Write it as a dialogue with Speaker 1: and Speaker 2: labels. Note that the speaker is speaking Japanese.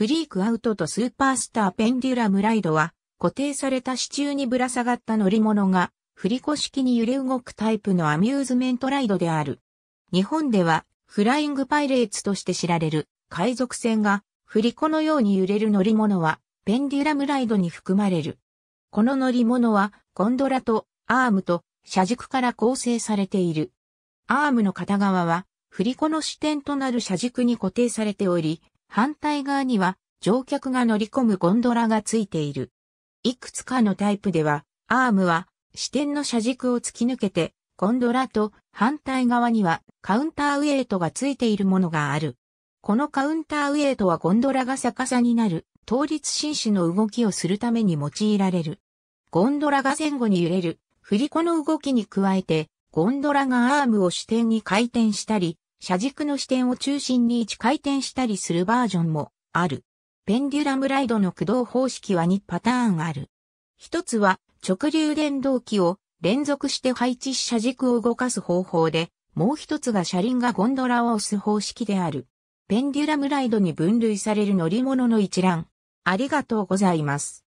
Speaker 1: フリークアウトとスーパースターペンデュラムライドは、固定された支柱にぶら下がった乗り物が、振り子式に揺れ動くタイプのアミューズメントライドである。日本では、フライングパイレーツとして知られる、海賊船が、振り子のように揺れる乗り物は、ペンデュラムライドに含まれる。この乗り物は、ゴンドラとアームと車軸から構成されている。アームの片側は、振り子の支点となる車軸に固定されており、反対側には乗客が乗り込むゴンドラがついている。いくつかのタイプでは、アームは支点の車軸を突き抜けて、ゴンドラと反対側にはカウンターウェイトがついているものがある。このカウンターウェイトはゴンドラが逆さになる、倒立紳士の動きをするために用いられる。ゴンドラが前後に揺れる、振り子の動きに加えて、ゴンドラがアームを支点に回転したり、車軸の視点を中心に置回転したりするバージョンもある。ペンデュラムライドの駆動方式は2パターンある。一つは直流電動機を連続して配置し車軸を動かす方法で、もう一つが車輪がゴンドラを押す方式である。ペンデュラムライドに分類される乗り物の一覧。ありがとうございます。